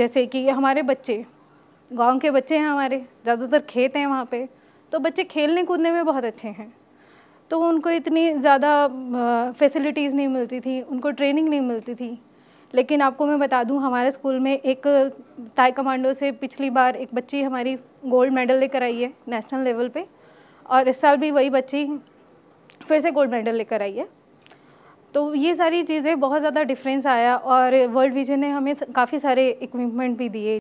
जैसे कि हमारे बच्चे गांव के बच्चे हैं हमारे ज़्यादातर खेत हैं वहाँ पे तो बच्चे खेलने कूदने में बहुत अच्छे हैं तो उनको इतनी ज़्यादा फैसिलिटीज़ नहीं मिलती थी उनको ट्रेनिंग नहीं मिलती थी लेकिन आपको मैं बता दूं हमारे स्कूल में एक ताई कमांडो से पिछली बार एक बच्ची हमारी गोल्ड मेडल लेकर आई है नेशनल लेवल पर और इस साल भी वही बच्ची फिर से गोल्ड मेडल लेकर आई है तो ये सारी चीज़ें बहुत ज़्यादा डिफरेंस आया और वर्ल्ड विजन ने हमें काफ़ी सारे इक्विपमेंट भी दिए